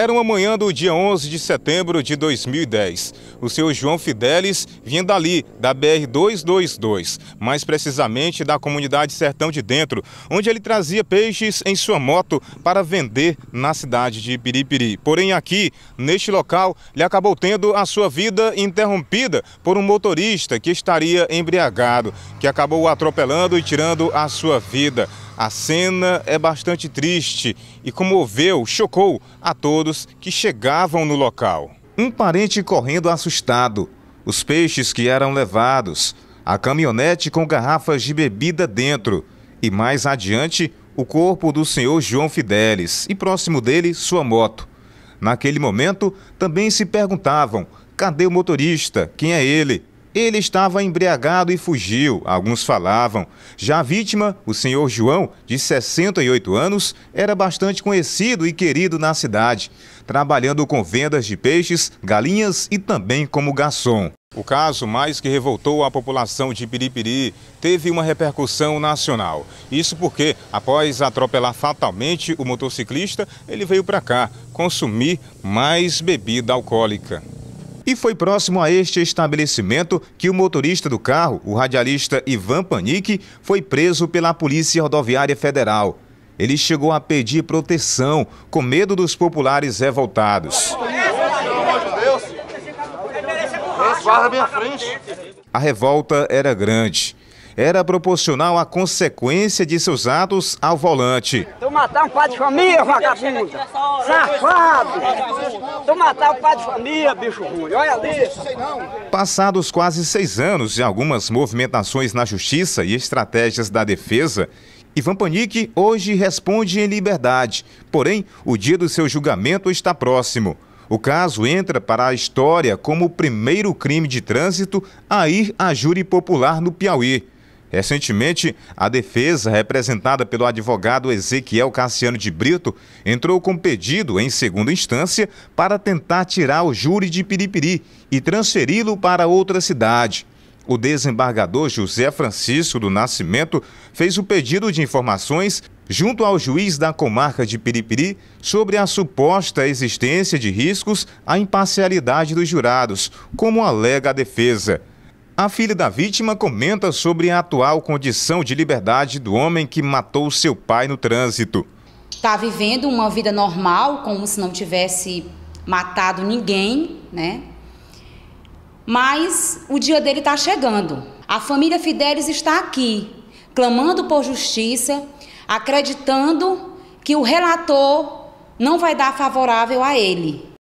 Era uma manhã do dia 11 de setembro de 2010. O seu João Fidelis vinha dali, da BR-222, mais precisamente da comunidade Sertão de Dentro, onde ele trazia peixes em sua moto para vender na cidade de Piripiri. Porém, aqui, neste local, ele acabou tendo a sua vida interrompida por um motorista que estaria embriagado, que acabou atropelando e tirando a sua vida. A cena é bastante triste e comoveu, chocou a todos que chegavam no local. Um parente correndo assustado, os peixes que eram levados, a caminhonete com garrafas de bebida dentro e mais adiante o corpo do senhor João Fidelis e próximo dele sua moto. Naquele momento também se perguntavam: cadê o motorista? Quem é ele? Ele estava embriagado e fugiu, alguns falavam. Já a vítima, o senhor João, de 68 anos, era bastante conhecido e querido na cidade, trabalhando com vendas de peixes, galinhas e também como garçom. O caso, mais que revoltou a população de Piripiri, teve uma repercussão nacional. Isso porque, após atropelar fatalmente o motociclista, ele veio para cá consumir mais bebida alcoólica. E foi próximo a este estabelecimento que o motorista do carro, o radialista Ivan Panic, foi preso pela Polícia Rodoviária Federal. Ele chegou a pedir proteção, com medo dos populares revoltados. A revolta era grande era proporcional à consequência de seus atos ao volante. Tu matar um pai de família, vagabundo! Safado! Tu matar um pai de família, bicho ruim, olha ali! Passados quase seis anos de algumas movimentações na justiça e estratégias da defesa, Ivan Panic hoje responde em liberdade, porém o dia do seu julgamento está próximo. O caso entra para a história como o primeiro crime de trânsito a ir à júri popular no Piauí. Recentemente, a defesa, representada pelo advogado Ezequiel Cassiano de Brito, entrou com pedido em segunda instância para tentar tirar o júri de Piripiri e transferi-lo para outra cidade. O desembargador José Francisco do Nascimento fez o pedido de informações junto ao juiz da comarca de Piripiri sobre a suposta existência de riscos à imparcialidade dos jurados, como alega a defesa. A filha da vítima comenta sobre a atual condição de liberdade do homem que matou seu pai no trânsito. Está vivendo uma vida normal, como se não tivesse matado ninguém, né? Mas o dia dele está chegando. A família Fidelis está aqui, clamando por justiça, acreditando que o relator não vai dar favorável a ele.